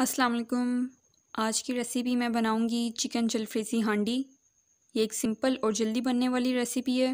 अस्सलाम वालेकुम आज की रेसिपी मैं बनाऊंगी चिकन जलफ्रेजी हांडी ये एक सिंपल और जल्दी बनने वाली रेसिपी है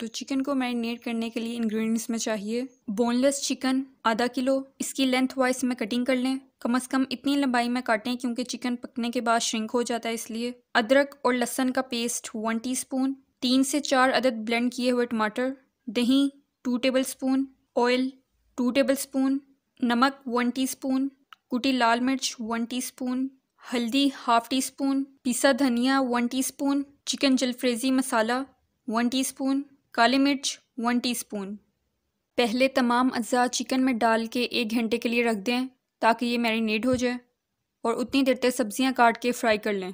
तो चिकन को मैरिनेट करने के लिए इंग्रेडिएंट्स में चाहिए बोनलेस चिकन आधा किलो इसकी लेंथ वाइज में कटिंग कर लें कम अज़ कम इतनी लंबाई में काटें क्योंकि चिकन पकने के बाद श्रिंक हो जाता है इसलिए अदरक और लहसन का पेस्ट वन टीस्पून तीन से चार अदद ब्लेंड किए हुए टमाटर दही two tablespoon oil two tablespoon नमक वन टी स्पून कुटी लाल मिर्च वन टी स्पून हल्दी हाफ टी स्पून पिसा धनिया one teaspoon chicken jalfrezi masala one teaspoon काली मिर्च वन टी स्पून पहले तमाम अज्जा चिकन में डाल के एक घंटे के लिए रख दें ताकि ये मैरिनेट हो जाए और उतनी देर तक सब्जियां काट के फ्राई कर लें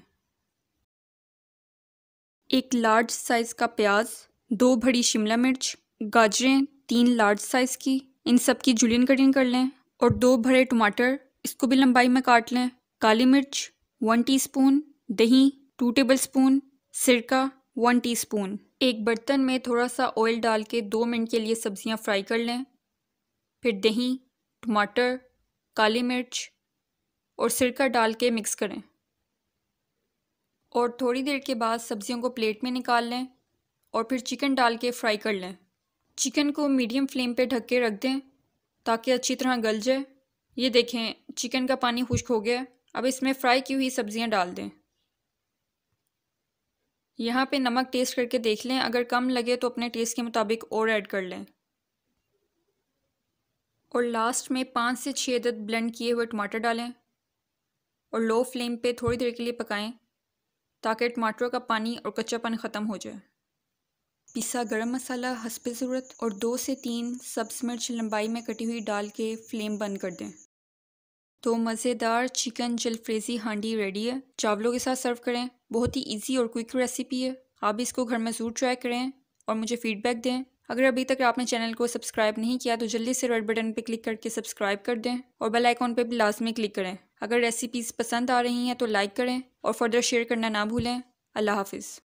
एक लार्ज साइज़ का प्याज दो बड़ी शिमला मिर्च गाजरें तीन लार्ज साइज़ की इन सब की जुलियन कटिंग कर लें और दो भरे टमाटर इसको भी लंबाई में काट लें काली मिर्च वन टीस्पून दही टू टेबल स्पून सिरका वन टीस्पून एक बर्तन में थोड़ा सा ऑयल डाल के दो मिनट के लिए सब्जियां फ्राई कर लें फिर दही टमाटर काली मिर्च और सिरका डाल के मिक्स करें और थोड़ी देर के बाद सब्जियों को प्लेट में निकाल लें और फिर चिकन डाल के फ्राई कर लें चिकन को मीडियम फ्लेम पे ढक के रख दें ताकि अच्छी तरह गल जाए ये देखें चिकन का पानी खुश्क हो गया अब इसमें फ्राई की हुई सब्ज़ियाँ डाल दें यहाँ पे नमक टेस्ट करके देख लें अगर कम लगे तो अपने टेस्ट के मुताबिक और ऐड कर लें और लास्ट में पाँच से छः अदद ब्लेंड किए हुए टमाटर डालें और लो फ्लेम पे थोड़ी देर के लिए पकाएं ताकि टमाटरों का पानी और कच्चापन ख़त्म हो जाए पिसा गरम मसाला हसब ज़रूरत और दो से तीन सब्ज़ मिर्च लंबाई में कटी हुई डाल के फ्लेम बंद कर दें तो मज़ेदार चिकन जलफ्रेज़ी हांडी रेडी है चावलों के साथ सर्व करें बहुत ही इजी और क्विक रेसिपी है आप इसको घर में ज़रूर ट्राई करें और मुझे फीडबैक दें अगर अभी तक आपने चैनल को सब्सक्राइब नहीं किया तो जल्दी से रेड बटन पर क्लिक करके सब्सक्राइब कर दें और बेल आइकॉन पर भी लाजमी क्लिक करें अगर रेसिपीज़ पसंद आ रही हैं तो लाइक करें और फर्दर शेयर करना ना भूलें अल्लाह हाफिज़